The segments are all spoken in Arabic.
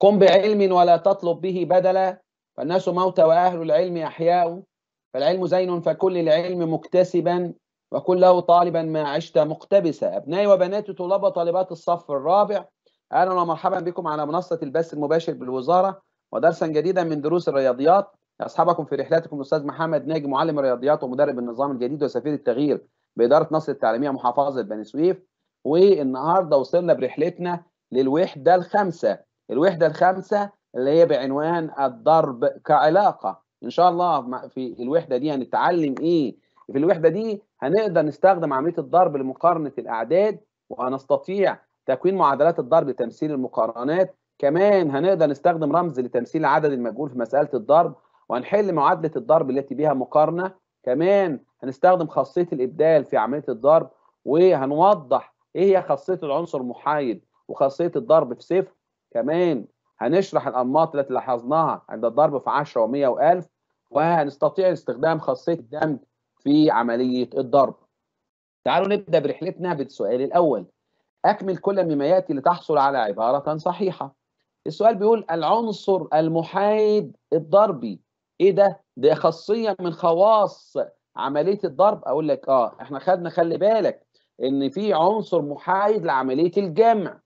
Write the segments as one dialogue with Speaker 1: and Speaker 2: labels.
Speaker 1: قم بعلم ولا تطلب به بدلا فالناس موتى وأهل العلم أحياء فالعلم زين فكل العلم مكتسبا وكن له طالبا ما عشت مقتبسا أبنائي وبناتي طلاب وطالبات الصف الرابع أهلا ومرحبا بكم على منصة البث المباشر بالوزارة ودرسا جديدا من دروس الرياضيات أصحابكم في رحلاتكم الأستاذ محمد ناجي معلم الرياضيات ومدرب النظام الجديد وسفير التغيير بإدارة نصر التعليمية محافظة بني سويف والنهارده وصلنا برحلتنا للوحدة الخامسة الوحده الخامسه اللي هي بعنوان الضرب كعلاقه ان شاء الله في الوحده دي هنتعلم ايه في الوحده دي هنقدر نستخدم عمليه الضرب لمقارنه الاعداد وهنستطيع تكوين معادلات الضرب لتمثيل المقارنات كمان هنقدر نستخدم رمز لتمثيل العدد المجهول في مساله الضرب وهنحل معادله الضرب التي بها مقارنه كمان هنستخدم خاصيه الابدال في عمليه الضرب وهنوضح ايه هي خاصيه العنصر المحايد وخاصيه الضرب في صفر كمان هنشرح الأنماط التي لاحظناها عند الضرب في 10 و100 و1000 وهنستطيع استخدام خاصية الدمج في عملية الضرب. تعالوا نبدأ برحلتنا بالسؤال الأول. أكمل كل مما يأتي لتحصل على عبارة صحيحة. السؤال بيقول العنصر المحايد الضربي إيه ده؟ ده خاصية من خواص عملية الضرب أقول لك آه إحنا خدنا خلي بالك إن في عنصر محايد لعملية الجمع.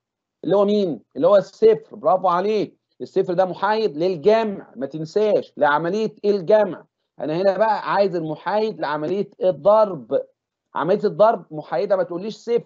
Speaker 1: اللي هو مين؟ اللي هو الصفر برافو عليك الصفر ده محايد للجمع ما تنساش لعمليه الجمع انا هنا بقى عايز المحايد لعمليه الضرب عمليه الضرب محايده ما تقوليش صفر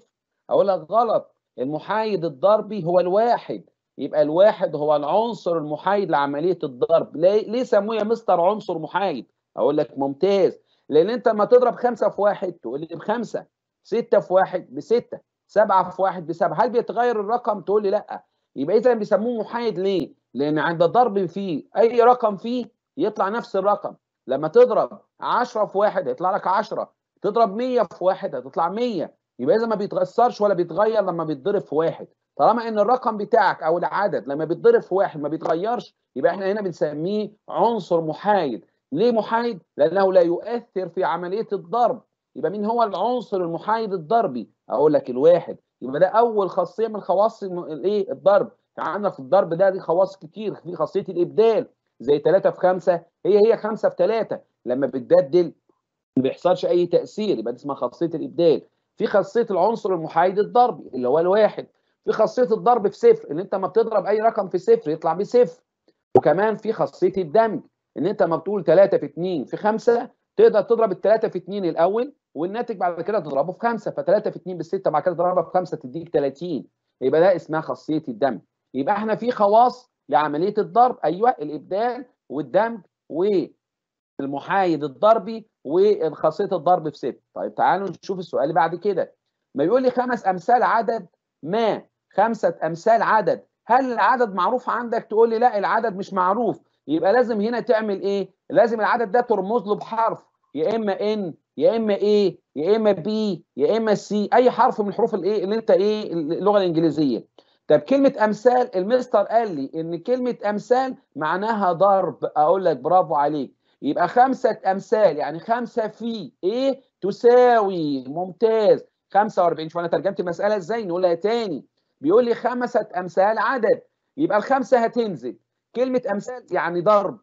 Speaker 1: اقول لك غلط المحايد الضربي هو الواحد يبقى الواحد هو العنصر المحايد لعمليه الضرب ليه, ليه يا مستر عنصر محايد اقول لك ممتاز لان انت لما تضرب خمسه في واحد تقول لي بخمسه سته في واحد بسته سبعة في ب 7 هل بيتغير الرقم تقول لي لا يبقى إذا بيسموه محايد ليه لأن عند ضرب فيه أي رقم فيه يطلع نفس الرقم لما تضرب 10 في 1 هيطلع لك 10 تضرب 100 في 1 هتطلع 100 يبقى إذا ما بيتغيرش ولا بيتغير لما بيتضرب في واحد طالما ان الرقم بتاعك او العدد لما بيتضرب في واحد ما بيتغيرش يبقى احنا هنا بنسميه عنصر محايد ليه محايد لانه لا يؤثر في عمليه الضرب يبقى مين هو العنصر المحايد الضربي اقول لك الواحد يبقى ده اول خاصيه من خواص الايه الضرب عندنا في الضرب ده دي خواص كتير في خاصيه الابدال زي 3 في 5 هي هي 5 في 3 لما بتبدل ما بيحصلش اي تاثير يبقى دي اسمها خاصيه الابدال في خاصيه العنصر المحايد الضربي اللي هو الواحد في خاصيه الضرب في صفر ان انت ما بتضرب اي رقم في صفر يطلع بصفر وكمان في خاصيه الدمج ان انت ما بتقول 3 في 2 في 5 تقدر تضرب ال 3 في 2 الاول والناتج بعد كده تضربه في 5 ف3 في 2 بال6 بعد كده تضربها في 5 تديك 30 يبقى ده اسمها خاصيه الدمج يبقى احنا في خواص لعمليه الضرب ايوه الابدال والدمج والمحايد الضربي وخاصيه الضرب في 6 طيب تعالوا نشوف السؤال اللي بعد كده ما بيقول لي خمس امثال عدد ما خمسه امثال عدد هل العدد معروف عندك تقول لي لا العدد مش معروف يبقى لازم هنا تعمل ايه لازم العدد ده ترمز له بحرف يا اما ان يا اما A يا اما بي يا اما سي اي حرف من حروف الايه اللي انت ايه اللغه الانجليزيه طب كلمه امثال المستر قال لي ان كلمه امثال معناها ضرب اقول لك برافو عليك يبقى خمسه امثال يعني خمسه في ايه تساوي ممتاز 45 شوف انا ترجمت المساله ازاي نقولها تاني بيقول لي خمسه امثال عدد يبقى الخمسه هتنزل كلمه امثال يعني ضرب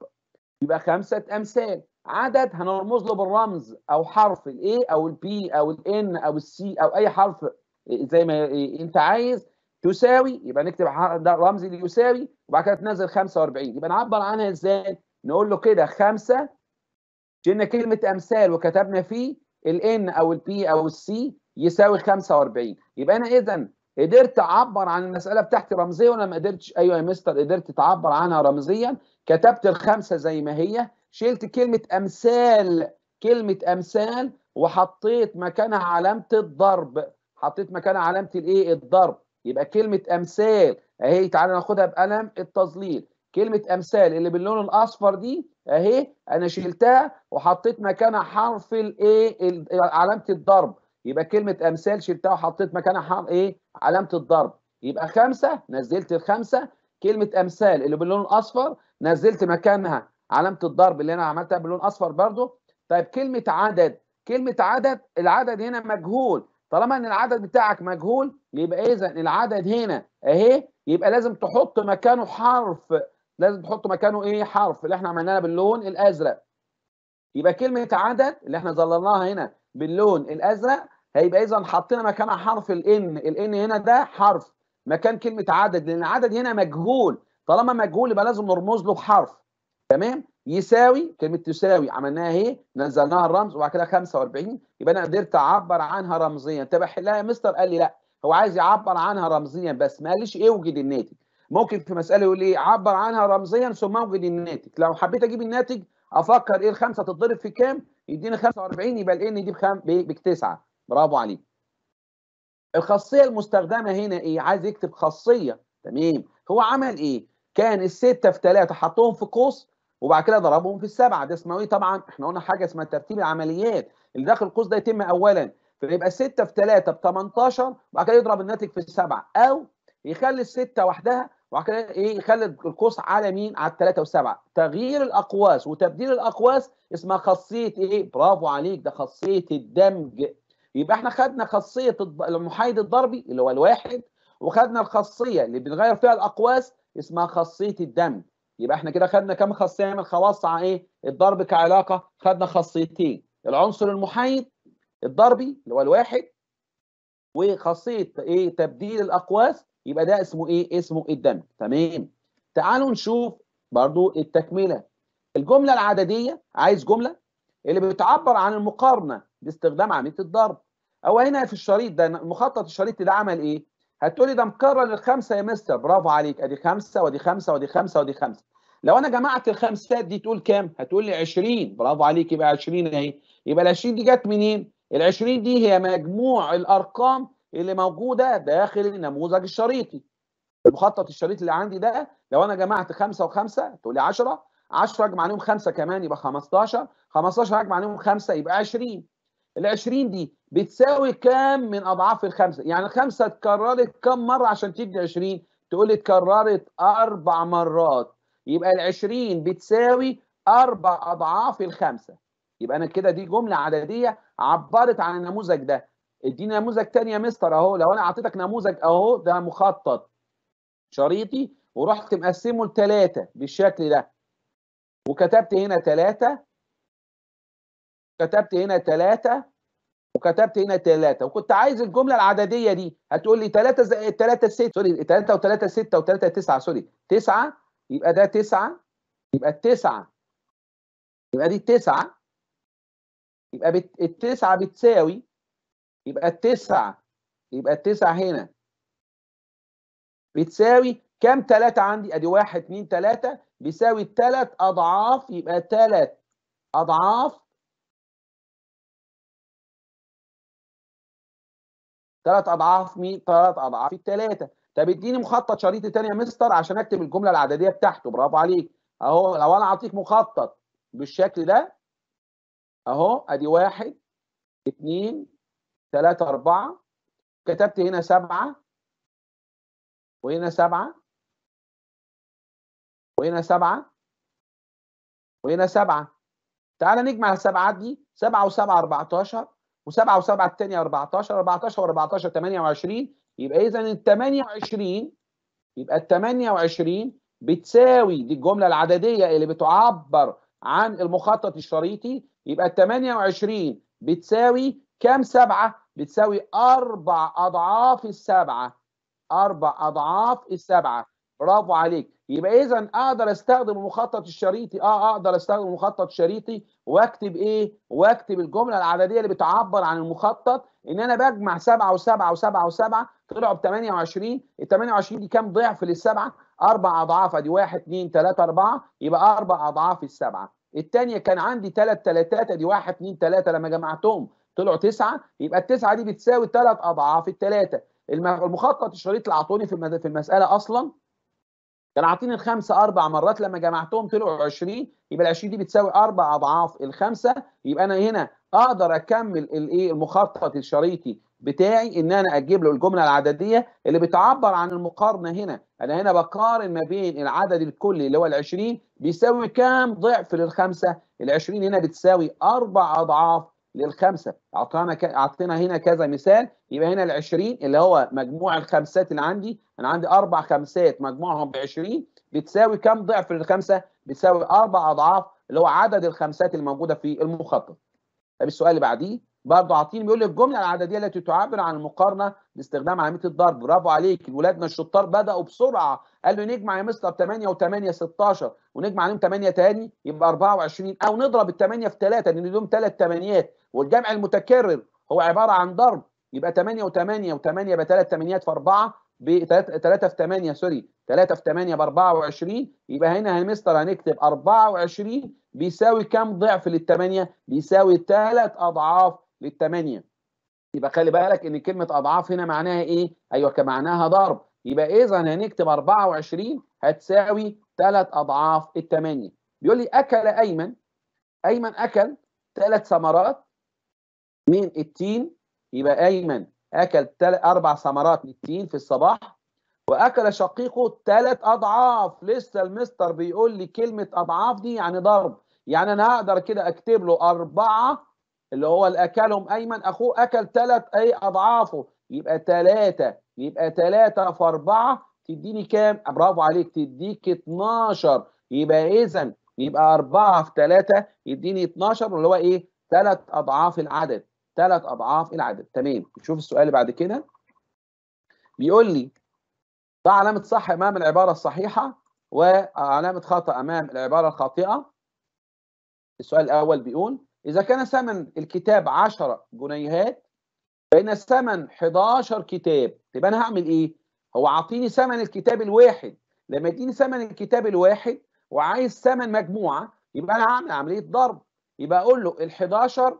Speaker 1: يبقى خمسه امثال عدد هنرمز له بالرمز او حرف الاي او البي او الان او السي او اي حرف إيه، زي ما إيه، انت عايز تساوي يبقى نكتب ده رمز اللي يساوي وبعد كده تنزل 45 يبقى نعبر عنها ازاي؟ نقول له كده 5 جينا كلمه امثال وكتبنا فيه الان او البي او السي يساوي 45 يبقى انا اذا قدرت اعبر عن المساله بتاعتي رمزيا ولا ما قدرتش؟ ايوه يا مستر قدرت تعبر عنها رمزيا كتبت الخمسه زي ما هي شلت كلمه امثال كلمه امثال وحطيت مكانها علامه الضرب حطيت مكانها علامه الايه الضرب يبقى كلمه امثال اهي تعالى ناخدها بقلم التظليل كلمه امثال اللي باللون الاصفر دي اهي انا شلتها وحطيت مكانها حرف الايه علامه الضرب يبقى كلمه امثال شلتها وحطيت مكانها حرف ايه علامه الضرب يبقى خمسه نزلت الخمسه كلمه امثال اللي باللون الاصفر نزلت مكانها علامه الضرب اللي انا عملتها باللون اصفر برضو طيب كلمه عدد كلمه عدد العدد هنا مجهول طالما ان العدد بتاعك مجهول يبقى اذا العدد هنا اهي يبقى لازم تحط مكانه حرف لازم تحط مكانه ايه حرف اللي احنا عملناه باللون الازرق يبقى كلمه عدد اللي احنا ظللناها هنا باللون الازرق هيبقى اذا حطينا مكانها حرف الان الان هنا ده حرف مكان كلمه عدد لان العدد هنا مجهول طالما مجهول يبقى لازم نرمز له بحرف تمام يساوي كلمه تساوي عملناها اهي نزلناها الرمز وبعد كده 45 يبقى انا قدرت اعبر عنها رمزيا طب احلها يا مستر قال لي لا هو عايز يعبر عنها رمزيا بس ما قاليش اوجد إيه الناتج ممكن في مساله يقول ايه عبر عنها رمزيا ثم اوجد الناتج لو حبيت اجيب الناتج افكر ايه الخمسه تتضرب في كام يديني 45 يبقى الان دي بخم... بتسعه برافو عليك الخاصيه المستخدمه هنا ايه عايز يكتب خاصيه تمام هو عمل ايه كان السته في ثلاثه حطهم في قوس وبعد كده ضربهم في السبعه ده اسمه ايه طبعا احنا قلنا حاجه اسمها ترتيب العمليات اللي داخل القوس ده يتم اولا فيبقى 6 في 3 ب 18 وبعد كده يضرب الناتج في السبعه او يخلي السته وحدها وبعد كده ايه يخلي القوس على مين؟ على الثلاثه وسبعة تغيير الاقواس وتبديل الاقواس اسمها خاصيه ايه؟ برافو عليك ده خاصيه الدمج يبقى احنا خدنا خاصيه المحايد الضربي اللي هو الواحد وخدنا الخاصيه اللي بنغير فيها الاقواس اسمها خاصيه الدمج يبقى احنا كده خدنا كام خاصيه من خواص على ايه الضرب كعلاقه خدنا خاصيتين العنصر المحايد الضربي اللي هو الواحد وخاصيه ايه تبديل الاقواس يبقى ده اسمه ايه اسمه الدمج تمام تعالوا نشوف برضو التكمله الجمله العدديه عايز جمله اللي بتعبر عن المقارنه باستخدام عمليه الضرب او هنا في الشريط ده مخطط الشريط ده عمل ايه هتقولي ده مكرر الخمسه يا مستر برافو عليك ادي خمسه وادي خمسه وادي خمسه وادي خمسه لو انا جمعت الخمسات دي تقول كام؟ هتقول لي 20 برافو عليك يبقى 20 اهي يبقى ال 20 دي جت منين؟ ال 20 دي هي مجموع الارقام اللي موجوده داخل النموذج الشريطي المخطط الشريطي اللي عندي ده لو انا جمعت خمسه وخمسه تقول لي 10 10 اجمع عليهم خمسه كمان يبقى 15 15 اجمع عليهم خمسه يبقى 20 ال 20 دي بتساوي كام من اضعاف الخمسه يعني الخمسه اتكررت كام مره عشان تدي 20 تقول لي اتكررت اربع مرات يبقى ال 20 بتساوي اربع اضعاف الخمسه يبقى انا كده دي جمله عدديه عبرت عن النموذج ده اديني نموذج تاني يا مستر اهو لو انا اعطيتك نموذج اهو ده مخطط شريطي ورحت مقسمه لثلاثه بالشكل ده وكتبت هنا ثلاثه كتبت هنا ثلاثه وكتبت هنا ثلاثة وكنت عايز الجملة العددية دي هتقول لي 3 زائد 3 6 سوري 3 و3 6 و3 9 سوري 9 يبقى ده 9 يبقى التسعة يبقى دي التسعة يبقى بت... التسعة بتساوي يبقى التسعة يبقى التسعة هنا بتساوي كام تلاتة عندي؟ ادي واحد اتنين تلاتة بيساوي تلات أضعاف يبقى تلات أضعاف ثلاث اضعاف مين ثلاث اضعاف الثلاثه طب اديني مخطط شريطي تاني يا مستر عشان اكتب الجمله العدديه بتاعته برافو عليك اهو لو انا اعطيك مخطط بالشكل ده اهو ادي واحد اثنين ثلاثة أربعة كتبت هنا سبعة وهنا سبعة وهنا سبعة وهنا سبعة تعال نجمع السبعات دي سبعة وسبعة 14 و7 و7 الثانيه 14 14 و14 28 يبقى اذا ال 28 يبقى ال 28 بتساوي دي الجمله العدديه اللي بتعبر عن المخطط الشريطي يبقى ال 28 بتساوي كام سبعه؟ بتساوي اربع اضعاف السبعه اربع اضعاف السبعه برافو عليك يبقى اذا اقدر استخدم المخطط الشريطي اه اقدر استخدم المخطط الشريطي واكتب ايه واكتب الجمله العدديه اللي بتعبر عن المخطط ان انا بجمع 7 و7 و7 و7 طلعوا ب 28 ال 28 دي كام ضعف للسبعه اربع اضعاف ادي 1 2 3 4 يبقى اربع اضعاف السبعه الثانيه كان عندي 3 3 ادي 1 2 3 لما جمعتهم طلعوا 9 يبقى التسعه دي بتساوي 3 اضعاف الثلاثه المخطط الشريط اللي اعطوني في المساله اصلا كان عاطيني الخمسه اربع مرات لما جمعتهم طلعوا 20 يبقى ال 20 دي بتساوي اربع اضعاف الخمسه يبقى انا هنا اقدر اكمل الايه المخطط الشريطي بتاعي ان انا اجيب له الجمله العدديه اللي بتعبر عن المقارنه هنا انا هنا بقارن ما بين العدد الكلي اللي هو ال 20 بيساوي كام ضعف للخمسه ال 20 هنا بتساوي اربع اضعاف للخمسه اعطانا ك... اعطينا هنا كذا مثال يبقى هنا ال 20 اللي هو مجموع الخمسات اللي عندي انا عندي اربع خمسات مجموعهم ب 20 بتساوي كم ضعف الخمسه؟ بتساوي اربع اضعاف اللي هو عدد الخمسات الموجوده في المخطط. طب السؤال اللي بعديه برضه عاطين بيقول لي الجمله العدديه التي تعبر عن المقارنه باستخدام عمليه الضرب برافو عليك ولادنا الشطار بداوا بسرعه قال له نجمع يا مستر 8 و8 16 ونجمع عليهم 8 تاني يبقى 24 او نضرب ال 8 في 3 لان لهم ثلاث ثمانيات والجمع المتكرر هو عباره عن ضرب يبقى 8 و8 و8 ب 3 ثمانيات في 4 ب 3 في 8 سوري 3 في 8 ب 24 يبقى هنا يا مستر هنكتب 24 بيساوي كام ضعف لل 8 بيساوي ثلاث اضعاف لل 8 يبقى خلي بالك ان كلمه اضعاف هنا معناها ايه؟ ايوه كمعناها ضرب يبقى اذا هنكتب 24 هتساوي 3 اضعاف الثمانيه. بيقول لي اكل ايمن ايمن اكل ثلاث ثمرات من التين يبقى ايمن اكل اربع ثمرات من التين في الصباح واكل شقيقه ثلاث اضعاف لسه المستر بيقول لي كلمه اضعاف دي يعني ضرب يعني انا اقدر كده اكتب له اربعه اللي هو اللي اكلهم ايمن اخوه اكل ثلاث اي اضعافه يبقى ثلاثه يبقى ثلاثه في اربعه تديني كام؟ برافو عليك تديك 12 يبقى اذا يبقى 4 في 3 يديني 12 اللي هو ايه؟ ثلاث اضعاف العدد ثلاث اضعاف العدد تمام نشوف السؤال اللي بعد كده بيقول لي ضع علامه صح امام العباره الصحيحه وعلامه خطا امام العباره الخاطئه السؤال الاول بيقول إذا كان ثمن الكتاب 10 جنيهات فإن الثمن 11 كتاب يبقى أنا هعمل إيه؟ هو عاطيني ثمن الكتاب الواحد لما يديني ثمن الكتاب الواحد وعايز ثمن مجموعة يبقى أنا هعمل عملية ضرب يبقى أقول له ال 11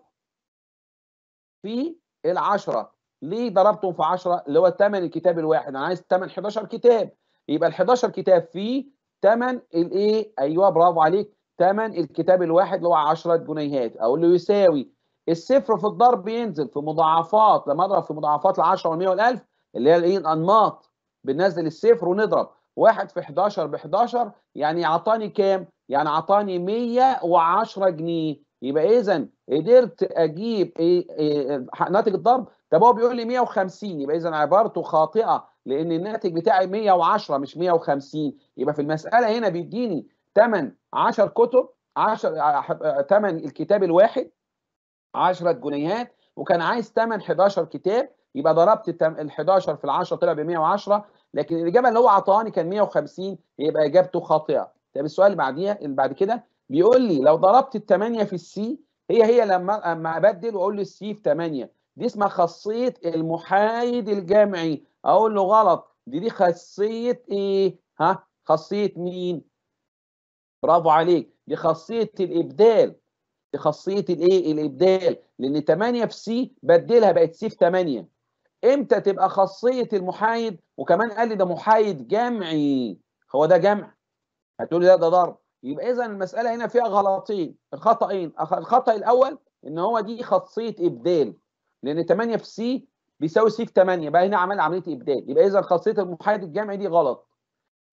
Speaker 1: في ال 10 ليه ضربتهم في 10 اللي هو ثمن الكتاب الواحد انا عايز ثمن 11 كتاب يبقى ال 11 كتاب فيه ثمن الايه ايوه برافو عليك ثمن الكتاب الواحد اللي هو 10 جنيهات او اللي يساوي الصفر في الضرب ينزل في مضاعفات لما اضرب في مضاعفات ال 10 وال100 وال1000 اللي هي الايه الانماط بننزل الصفر ونضرب واحد في 11 ب 11 يعني اعطاني كام؟ يعني اعطاني 110 جنيه يبقى اذا قدرت اجيب ايه, إيه ناتج الضرب طب هو بيقول لي 150 يبقى اذا عبارته خاطئه لان الناتج بتاعي 110 مش 150 يبقى في المساله هنا بيديني ثمن 10 كتب 10 ثمن آه، آه، آه، الكتاب الواحد 10 جنيهات وكان عايز ثمن 11 كتاب يبقى ضربت ال 11 في ال 10 طلع ب 110 لكن الاجابه اللي هو عطاني كان 150 يبقى اجابته خاطئه طب السؤال اللي بعديها اللي بعد كده بيقول لي لو ضربت ال 8 في السي هي هي لما اما ابدل واقول له السي في 8 دي اسمها خاصيه المحايد الجمعي اقول له غلط دي دي خاصيه ايه ها خاصيه مين برافو عليك دي خاصيه الابدال دي خاصيه الايه الابدال لان 8 في سي بدلها بقت سي في 8 امتى تبقى خاصيه المحايد وكمان قال لي ده محايد جمعي هو ده جمع هتقولي ده ده ضرب يبقى اذا المساله هنا فيها غلطين الخطأين الخطأ الاول ان هو دي خاصيه ابدال لان 8 في سي بيساوي سي في 8 بقى هنا عمل عمليه ابدال يبقى اذا خاصيه المحايد الجمعي دي غلط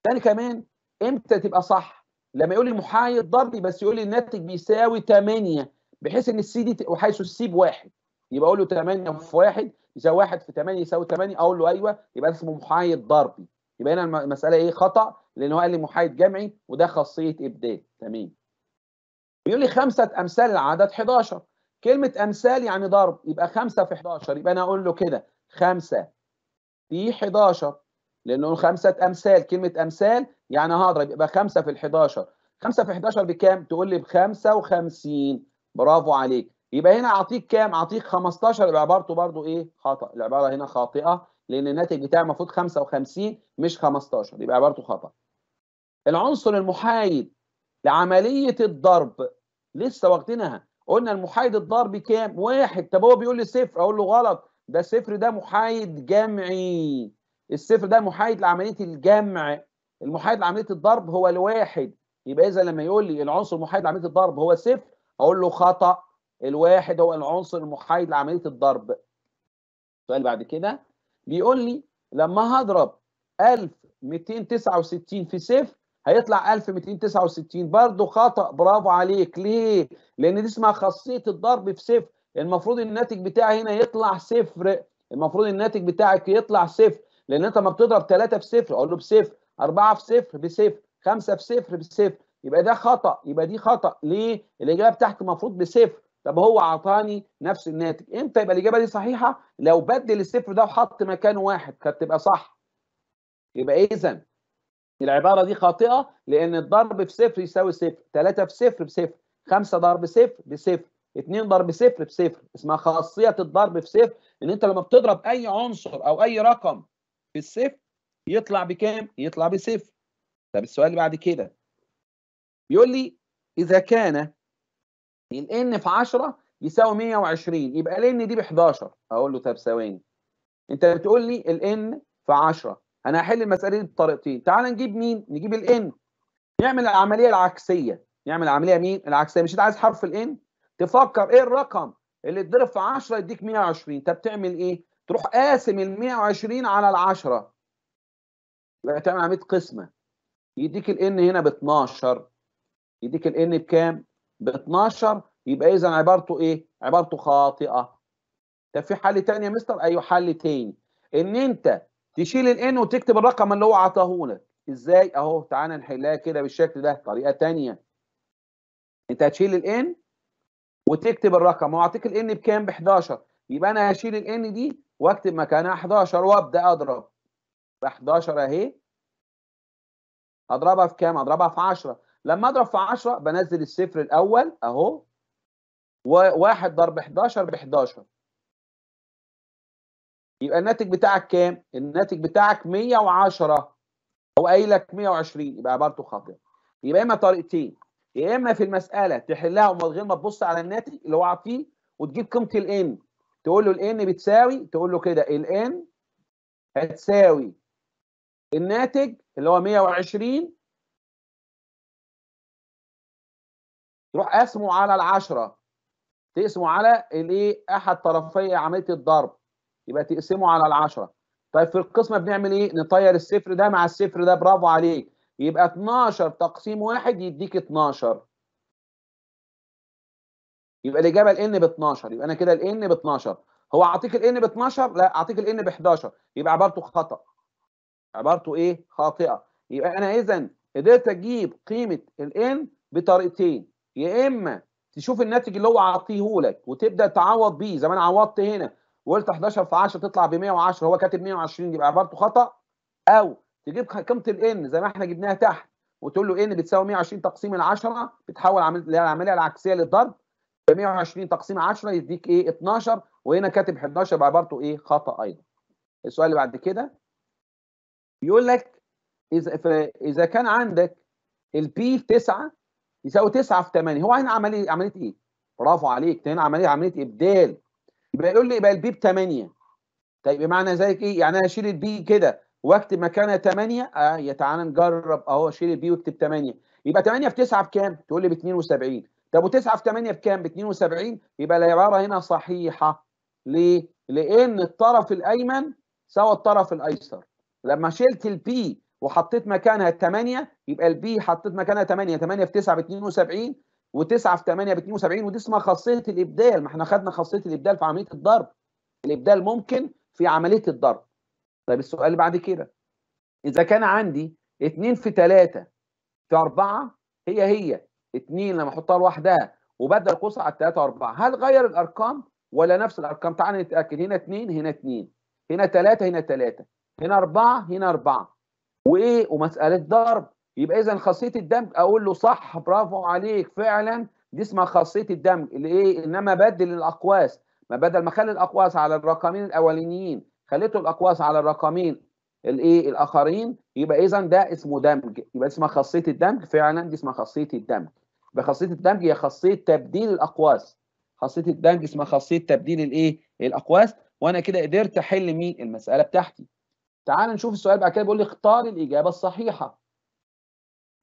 Speaker 1: تاني كمان امتى تبقى صح لما يقول لي محايد ضربي بس يقول لي الناتج بيساوي 8 بحيث ان السي دي وحيث السي بواحد يبقى اقول له 8 في 1 يساوي 1 في 8 يساوي 8 اقول له ايوه يبقى اسمه محايد ضربي يبقى هنا المساله ايه خطا لان هو قال لي محايد جمعي وده خاصيه ابدال تمام بيقول لي خمسه امثال العدد 11 كلمه امثال يعني ضرب يبقى 5 في 11 يبقى انا اقول له كده 5 في 11 لانه خمسه امثال كلمه امثال يعني هضرب يبقى خمسه في ال 11 5 في 11 بكام؟ تقول لي ب 55 برافو عليك يبقى هنا اعطيك كام؟ اعطيك 15 يبقى عبارته برضه ايه؟ خطا العباره هنا خاطئه لان الناتج بتاعي المفروض 55 مش 15 يبقى عبارته خطا. العنصر المحايد لعمليه الضرب لسه واخدينها قلنا المحايد الضربي كام؟ واحد طب هو بيقول لي صفر اقول له غلط ده صفر ده محايد جمعي الصفر ده محايد لعمليه الجمع المحايد لعمليه الضرب هو الواحد يبقى اذا لما يقول لي العنصر المحايد لعمليه الضرب هو صفر اقول له خطا الواحد هو العنصر المحايد لعمليه الضرب السؤال بعد كده بيقول لي لما هضرب 1269 في صفر هيطلع 1269 برضه خطا برافو عليك ليه؟ لان دي اسمها خاصيه الضرب في صفر المفروض الناتج بتاعي هنا يطلع صفر المفروض الناتج بتاعك يطلع صفر لان انت ما بتضرب 3 في صفر اقول له بصفر 4 في صفر بصفر 5 في صفر بصفر يبقى ده خطا يبقى دي خطا ليه الاجابه بتاعتي المفروض بصفر طب هو عطاني نفس الناتج امتى يبقى الاجابه دي صحيحه لو بدل الصفر ده وحط مكانه واحد كانت تبقى صح يبقى اذا العباره دي خاطئه لان الضرب في صفر يساوي صفر 3 في صفر بصفر 5 ضرب صفر بصفر 2 ضرب صفر بصفر اسمها خاصيه الضرب في صفر ان انت لما بتضرب اي عنصر او اي رقم في الصفر يطلع بكام؟ يطلع بصفر طب السؤال اللي بعد كده يقول لي إذا كان ال n في 10 يساوي 120 يبقى ال n دي ب 11 أقول له طب ثواني أنت بتقول لي ال n في 10 أنا هحل المسألة دي بطريقتين تعال نجيب مين؟ نجيب ال n نعمل العملية العكسية نعمل العملية مين؟ العكسية مش أنت عايز حرف ال n تفكر إيه الرقم اللي اتضرب في 10 يديك 120 طب تعمل إيه؟ تروح قاسم ال 120 على ال 10 يبقى تعمل عمليه قسمه يديك ال ان هنا ب 12 يديك ال ان بكام؟ ب 12 يبقى اذا عبارته ايه؟ عبارته خاطئه طب في حل تاني يا مستر؟ ايوه حل تاني ان انت تشيل ال ان وتكتب الرقم اللي هو عطاهولك ازاي؟ اهو تعالى نحلها كده بالشكل ده طريقه تانيه انت هتشيل ال ان وتكتب الرقم هو عطيك ال ان بكام؟ ب 11 يبقى انا هشيل ال ان دي واكتب مكانها 11 وابدا اضرب ب 11 اهي اضربها في كام؟ اضربها في 10 لما اضرب في 10 بنزل الصفر الاول اهو و1 ضرب 11 ب 11 يبقى الناتج بتاعك كام؟ الناتج بتاعك 110 هو قايل لك 120 يبقى عبارته خاطئه يبقى اما طريقتين يا اما في المساله تحلها ومن غير ما تبص على الناتج اللي هو فيه وتجيب قيمه الان تقول له الان بتساوي تقول له كده الان هتساوي الناتج اللي هو 120 تروح قاسمه على العشرة تقسمه على الايه احد طرفي عمليه الضرب يبقى تقسمه على العشرة طيب في القسمه بنعمل ايه نطير الصفر ده مع الصفر ده برافو عليك يبقى 12 تقسيم واحد يديك 12 يبقى الاجابه الان ب 12 يبقى انا كده الان ب 12 هو اعطيك الان ب 12 لا اعطيك الان ب 11 يبقى عبارته خطا عبارته ايه خاطئه يبقى انا اذا قدرت اجيب قيمه الان بطريقتين يا اما تشوف الناتج اللي هو عاطيهولك وتبدا تعوض بيه زي ما انا عوضت هنا وقلت 11 في 10 تطلع ب 110 هو كاتب 120 يبقى عبارته خطا او تجيب قيمه الان زي ما احنا جبناها تحت وتقول له ان بتساوي 120 تقسيم ال 10 بتحول العمليه العكسيه للضرب 120 تقسيم 10 يديك ايه 12 وهنا كاتب 11 بعبارته ايه خطا ايضا السؤال اللي بعد كده بيقول لك اذا اذا كان عندك البي في 9 يساوي 9 في 8 هو هنا عمليه عمليه ايه برافو عليك هنا عمليه عمليه ابدال يبقى يقول لي يبقى البي ب 8 طيب بمعنى ذلك ايه يعني انا اشيل البي كده واكتب مكانها 8 اه يا تعالى نجرب اهو اشيل البي واكتب 8 يبقى 8 في 9 بكام تقول لي ب 72 طب و9 في 8 بكام؟ ب 72 يبقى العباره هنا صحيحه ليه؟ لان الطرف الايمن سوى الطرف الايسر لما شلت البي وحطيت مكانها 8 يبقى البي حطيت مكانها 8 8 في 9 ب 72 و9 في 8 ب 72 ودي اسمها خاصيه الابدال ما احنا خدنا خاصيه الابدال في عمليه الضرب الابدال ممكن في عمليه الضرب طيب السؤال اللي بعد كده اذا كان عندي 2 في 3 في 4 هي هي 2 لما احطها لوحدها وبدل قوسها على 3 و4 هل غير الارقام ولا نفس الارقام تعال نتاكد هنا 2 هنا 2 هنا 3 هنا 3 هنا 4 هنا 4 وايه ومساله ضرب يبقى اذا خاصيه الدمج اقول له صح برافو عليك فعلا دي اسمها خاصيه الدمج اللي ايه انما بدل الاقواس ما بدل ما اخلي الاقواس على الرقمين الاولانيين خليته الاقواس على الرقمين الايه الاخرين يبقى اذا ده اسمه دمج يبقى اسمها خاصيه الدمج فعلا دي اسمها خاصيه الدمج بخاصيه الدمج هي خاصيه تبديل الاقواس خاصيه الدمج اسمها خاصيه تبديل الايه الاقواس وانا كده قدرت احل مين المساله بتاعتي تعال نشوف السؤال بعد كده بيقول لي اختار الاجابه الصحيحه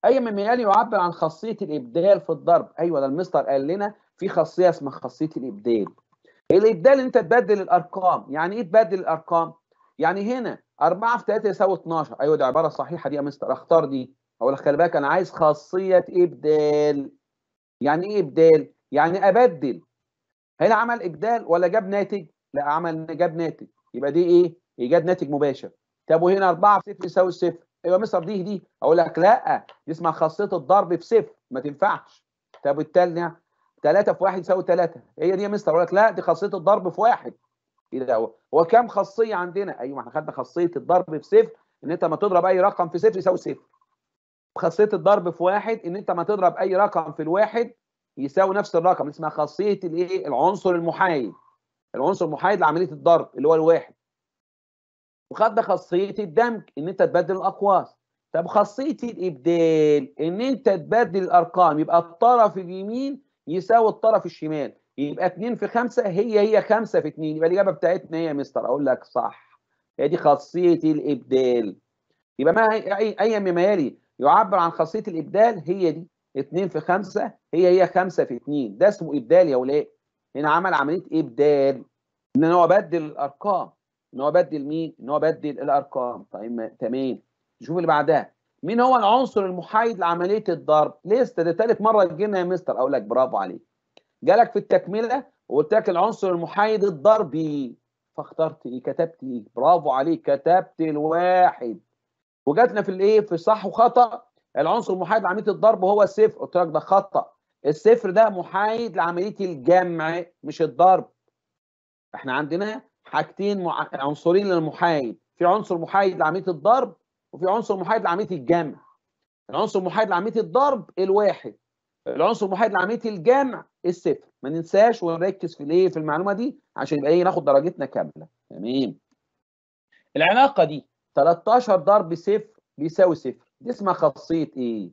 Speaker 1: اي من ميال يعبر عن خاصيه الابدال في الضرب ايوه ده المستر قال لنا في خاصيه اسمها خاصيه الابدال الابدال انت تبدل الارقام يعني ايه تبدل الارقام يعني هنا 4 في 3 يساوي 12 ايوه دي عباره صحيحه دي يا مستر اختار دي اقول لك خلي بالك انا عايز خاصيه ابدال يعني ايه ابدال يعني ابدل هنا عمل ابدال ولا جاب ناتج لا عمل جاب ناتج يبقى دي ايه ايجاد ناتج مباشر طب وهنا 4 في صفر يساوي صفر ايوه مصر دي دي اقول لك لا دي اسمها خاصيه الضرب في صفر ما تنفعش طب والتانية 3 في 1 يساوي 3 هي دي يا مستر اقول لك لا دي خاصيه الضرب في واحد ايه ده هو هو كام خاصيه عندنا ايوه احنا خدنا خاصيه الضرب في صفر ان انت ما تضرب اي رقم في صفر يساوي صفر خاصيه الضرب في واحد ان انت ما تضرب اي رقم في الواحد يساوي نفس الرقم اسمها خاصيه الايه العنصر المحايد العنصر المحايد لعمليه الضرب اللي هو الواحد وخدنا خاصيه الدمج ان انت تبدل الاقواس طب خاصيه الابدال ان انت تبدل الارقام يبقى الطرف اليمين يساوي الطرف الشمال يبقى 2 في 5 هي هي 5 في 2 يبقى الاجابه بتاعتنا هي إيه يا مستر اقول لك صح هي دي خاصيه الابدال يبقى ما اي اي مما يلي يعبر عن خاصية الإبدال هي دي 2 في 5 هي هي 5 في 2 ده اسمه إبدال يا ولاد هنا عمل عملية إبدال إن هو بدل الأرقام إن هو بدل مين؟ إن هو بدل الأرقام طيب تمام نشوف اللي بعدها مين هو العنصر المحايد لعملية الضرب؟ لسه ده تالت مرة تجينا يا مستر أقول لك برافو عليك جالك في التكملة وقلت لك العنصر المحايد الضربي فاخترت ايه كتبت ايه برافو عليك كتبت الواحد وجاتنا في الايه في صح وخطا العنصر المحايد لعمليه الضرب هو الصفر قلت لك ده خطا الصفر ده محايد لعمليه الجمع مش الضرب احنا عندنا حاجتين عنصرين للمحايد في عنصر محايد لعمليه الضرب وفي عنصر محايد لعمليه الجمع العنصر المحايد لعمليه الضرب الواحد العنصر المحايد لعمليه الجمع الصفر ما ننساش ونركز في الايه في المعلومه دي عشان يبقى ايه ناخد درجتنا كامله تمام العلاقه دي 13 ضرب صفر بيساوي صفر دي اسمها خاصيه ايه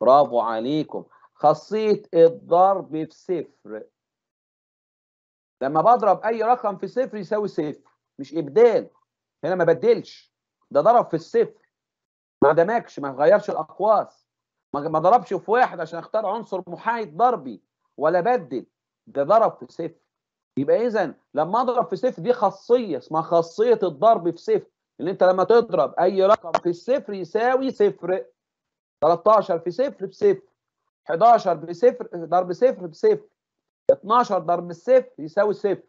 Speaker 1: برافو عليكم خاصيه الضرب في صفر لما بضرب اي رقم في صفر يساوي صفر مش ابدال هنا ما بدلش ده ضرب في الصفر ما دمكش ما غيرش الاقواس ما ضربش في واحد عشان اختار عنصر محايد ضربي ولا بدل ده ضرب في صفر يبقى اذا لما اضرب في صفر دي خاصيه اسمها خاصيه الضرب في صفر ان انت لما تضرب اي رقم في الصفر يساوي صفر 13 في صفر بصفر 11 بصفر ضرب صفر بصفر 12 ضرب الصفر يساوي صفر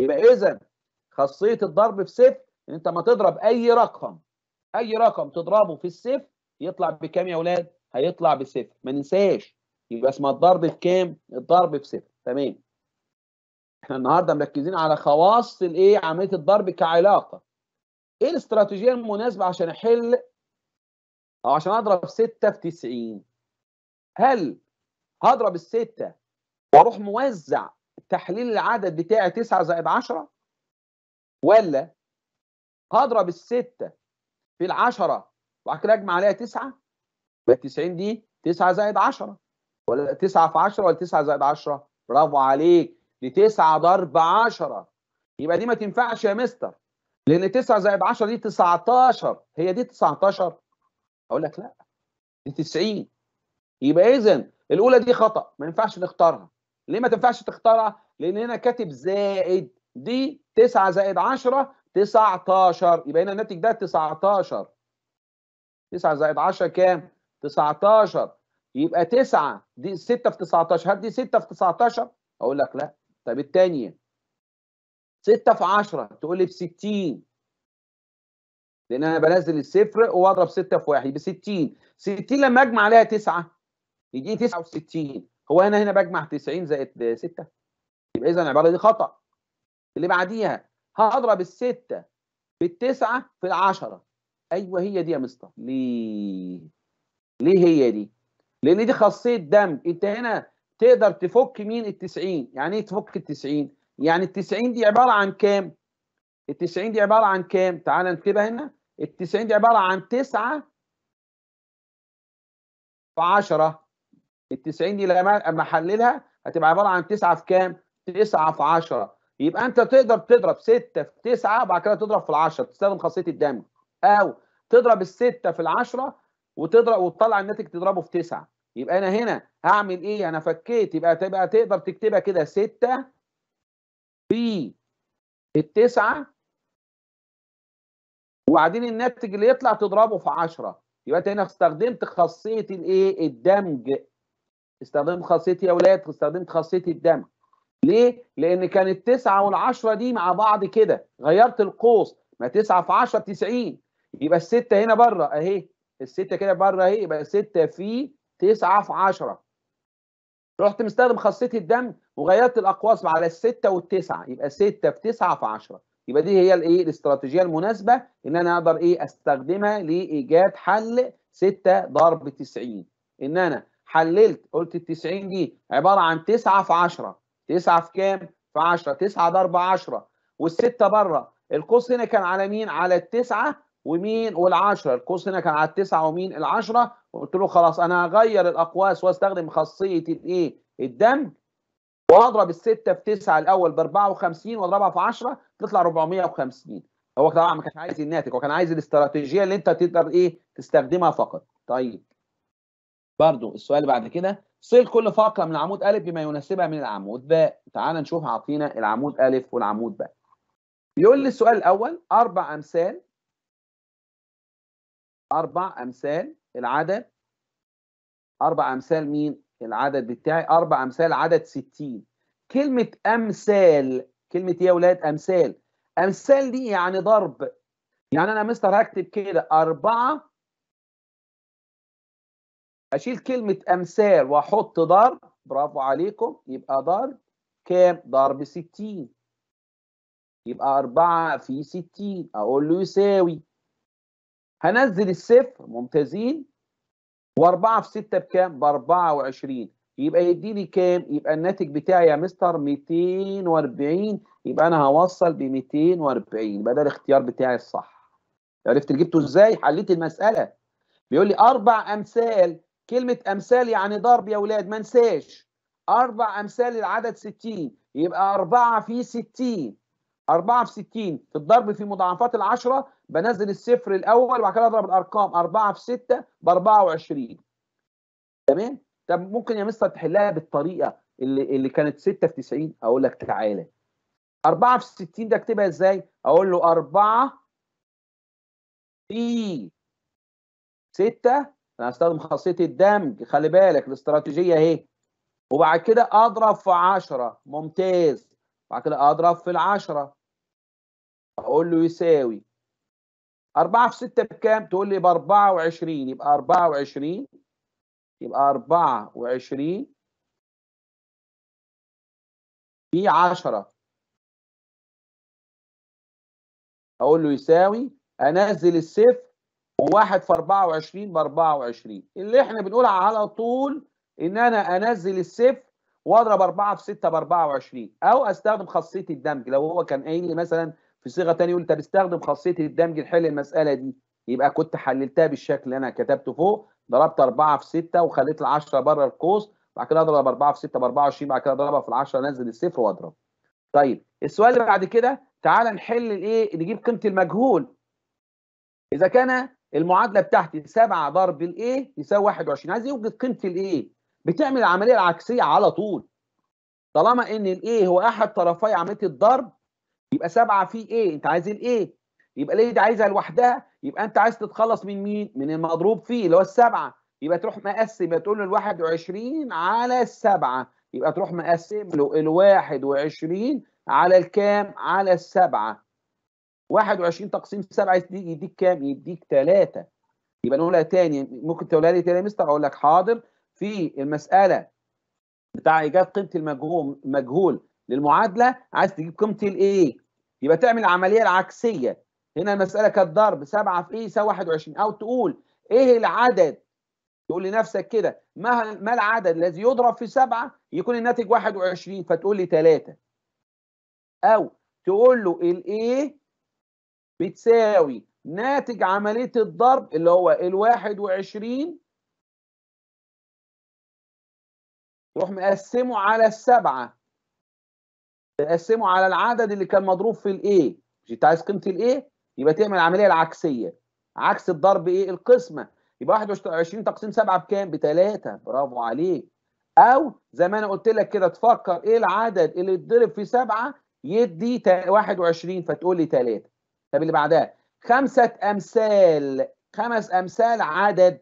Speaker 1: يبقى اذا خاصيه الضرب في صفر ان انت ما تضرب اي رقم اي رقم تضربه في الصفر يطلع بكام يا اولاد هيطلع بصفر ما ننساش يبقى اسمها الضرب في كام الضرب في صفر تمام احنا النهارده مركزين على خواص الايه عمليه الضرب كعلاقه ايه الاستراتيجيه المناسبه عشان احل او عشان اضرب 6 في 90 هل هضرب الستة واروح موزع تحليل العدد بتاعي 9 زائد 10 ولا هضرب الستة في ال 10 وبعد كده اجمع عليها 9 يبقى 90 دي 9 زائد 10 ولا 9 في 10 ولا 9 زائد 10 برافو عليك دي 9 ضرب 10 يبقى دي ما تنفعش يا مستر لان 9 زائد 10 دي 19 هي دي 19 اقول لك لا دي 90 يبقى اذا الاولى دي خطا ما ينفعش نختارها ليه ما تنفعش تختارها لان هنا كاتب زائد دي 9 زائد 10 19 يبقى هنا الناتج ده 19 9 زائد 10 كام 19 يبقى 9 دي 6 في 19 هات دي 6 في 19 اقول لك لا طب الثانيه 6 في 10 تقول لي ب 60 لان انا بنزل الصفر واضرب 6 في 1 ب 60 60 لما اجمع عليها 9 يجي 69 هو انا هنا بجمع 90 زائد 6 يبقى اذا العباره دي خطا اللي بعديها هضرب الستة بالتسعة في ال 10 أيوة هي دي يا مستر ليه؟ ليه هي دي؟ لأن دي خاصية دمج أنت هنا تقدر تفك مين ال 90 يعني إيه تفك ال 90؟ يعني ال 90 دي عباره عن كام؟ ال 90 دي عباره عن كام؟ تعال نكتبها هنا ال 90 دي عباره عن 9 في 10 ال 90 دي لما احللها هتبقى عباره عن 9 في كام؟ 9 في 10 يبقى انت تقدر تضرب 6 في 9 وبعد كده تضرب في ال 10 تستخدم خاصيه الدمج او تضرب ال 6 في ال 10 وتضرب وتطلع الناتج تضربه في 9 يبقى انا هنا هعمل ايه؟ انا فكيت يبقى تبقى تقدر تكتبها كده 6 في التسعة وبعدين الناتج اللي يطلع تضربه في 10 يبقى انت هنا استخدمت خاصيه الايه الدمج استخدمت خاصيه يا ولاد استخدمت خاصيه الدمج ليه لان كانت 9 والعشرة دي مع بعض كده غيرت القوس ما 9 في 10 90 يبقى الستة هنا بره اهي الستة كده بره اهي يبقى 6 في 9 في 10 رحت مستخدم خاصيه الدمج وغيرت الاقواس على الستة والتسعة يبقى ستة في تسعة في عشرة يبقى دي هي الايه الاستراتيجيه المناسبه ان انا اقدر ايه استخدمها لايجاد حل ستة ضرب تسعين ان انا حللت قلت التسعين دي عباره عن تسعة في عشرة تسعة في كام؟ في عشرة تسعة ضرب عشرة والسته بره القوس هنا كان على مين؟ على التسعه ومين والعشرة القوس هنا كان على التسعه ومين العشرة وقلت له خلاص انا هغير الاقواس واستخدم خاصيه الايه؟ الدمج واضرب السته في 9 الاول ب 54 واضربها في 10 تطلع 450 هو طبعا ما كانش عايز الناتج هو كان عايز الاستراتيجيه اللي انت تقدر ايه تستخدمها فقط طيب برضو السؤال بعد كده صل كل فقره من العمود الف بما يناسبها من العمود باء تعال نشوف عطينا العمود الف والعمود باء بيقول لي السؤال الاول اربع امثال اربع امثال العدد اربع امثال مين العدد بتاعي أربع أمثال عدد 60 كلمة أمثال كلمة يا ولاد أمثال أمثال دي يعني ضرب يعني أنا مستر هكتب كده أربعة أشيل كلمة أمثال وأحط ضرب برافو عليكم يبقى ضرب كام؟ ضرب 60 يبقى 4 في 60 أقول له يساوي هنزل الصفر ممتازين و4 في 6 بكام؟ ب 24 يبقى يديني كام؟ يبقى الناتج بتاعي يا مستر 240 يبقى انا هوصل ب 240 يبقى ده الاختيار بتاعي الصح. عرفت جبته ازاي؟ حليت المساله. بيقول لي اربع امثال كلمه امثال يعني ضرب يا اولاد ما انساش. اربع امثال العدد 60 يبقى 4 في 60 4 في 60 في الضرب في مضاعفات العشرة بنزل الصفر الاول وبعد كده اضرب الارقام 4 في 6 ب 24 تمام طب ممكن يا مستر تحلها بالطريقه اللي اللي كانت 6 في 90 اقول لك تعالى 4 في 60 ده اكتبها ازاي اقول له 4 في 6 انا هستخدم خاصيه الدمج خلي بالك الاستراتيجيه اهي وبعد كده اضرب في 10 ممتاز بعد كده اضرب في العشرة اقول له يساوي 4 في 6 بكام؟ تقول لي ب 24 يبقى 24 يبقى 24 في 10 اقول له يساوي انزل الصفر وواحد في 24 ب 24 اللي احنا بنقولها على طول ان انا انزل الصفر واضرب 4 في 6 ب 24 او استخدم خاصيه الدمج لو هو كان قايل لي مثلا في صيغه ثانيه يقول انت بتستخدم خاصيه الدمج لحل المساله دي يبقى كنت حللتها بالشكل اللي انا كتبته فوق ضربت 4 في 6 وخليت ال10 بره القوس بعد كده اضرب 4 في 6 ب 24 بعد كده اضربها في ال10 انزل الصفر واضرب طيب السؤال اللي بعد كده تعال نحل الايه نجيب قيمه المجهول اذا كان المعادله بتاعتي 7 ضرب الايه يساوي 21 عايز يوجد قيمه الايه بتعمل العمليه العكسيه على طول طالما ان الايه هو احد طرفي عمليه الضرب يبقى سبعه في ايه انت عايز الايه يبقى ليه دي عايزها لوحدها يبقى انت عايز تتخلص من مين من المضروب فيه اللي هو السبعه يبقى تروح مقسم تقول له ال 21 على السبعه يبقى تروح مقسم له ال 21 على الكام على السبعه 21 تقسيم سبعة يديك كام يديك ثلاثة. يبقى نقولها تاني ممكن تقولها لي تاني يا مستر اقول لك حاضر في المساله بتاع ايجاد قيمه المجهول مجهول للمعادله عايز تجيب قيمه A يبقى تعمل العمليه العكسيه هنا المساله كانت ضرب 7 في اي يساوي 21 او تقول ايه العدد تقول لنفسك كده ما ما العدد الذي يضرب في 7 يكون الناتج 21 فتقول لي 3 او تقول له A بتساوي ناتج عمليه الضرب اللي هو ال 21 تروح مقسمه على السبعه تقسمه على العدد اللي كان مضروب في الايه مش انت عايز قيمه الايه يبقى تعمل العمليه العكسيه عكس الضرب ايه القسمه يبقى 21 تقسيم 7 بكام 3 برافو عليك او زي ما انا قلت لك كده تفكر ايه العدد اللي يتضرب في 7 يدي 21 فتقول لي 3 طب اللي بعدها خمسه امثال خمس امثال عدد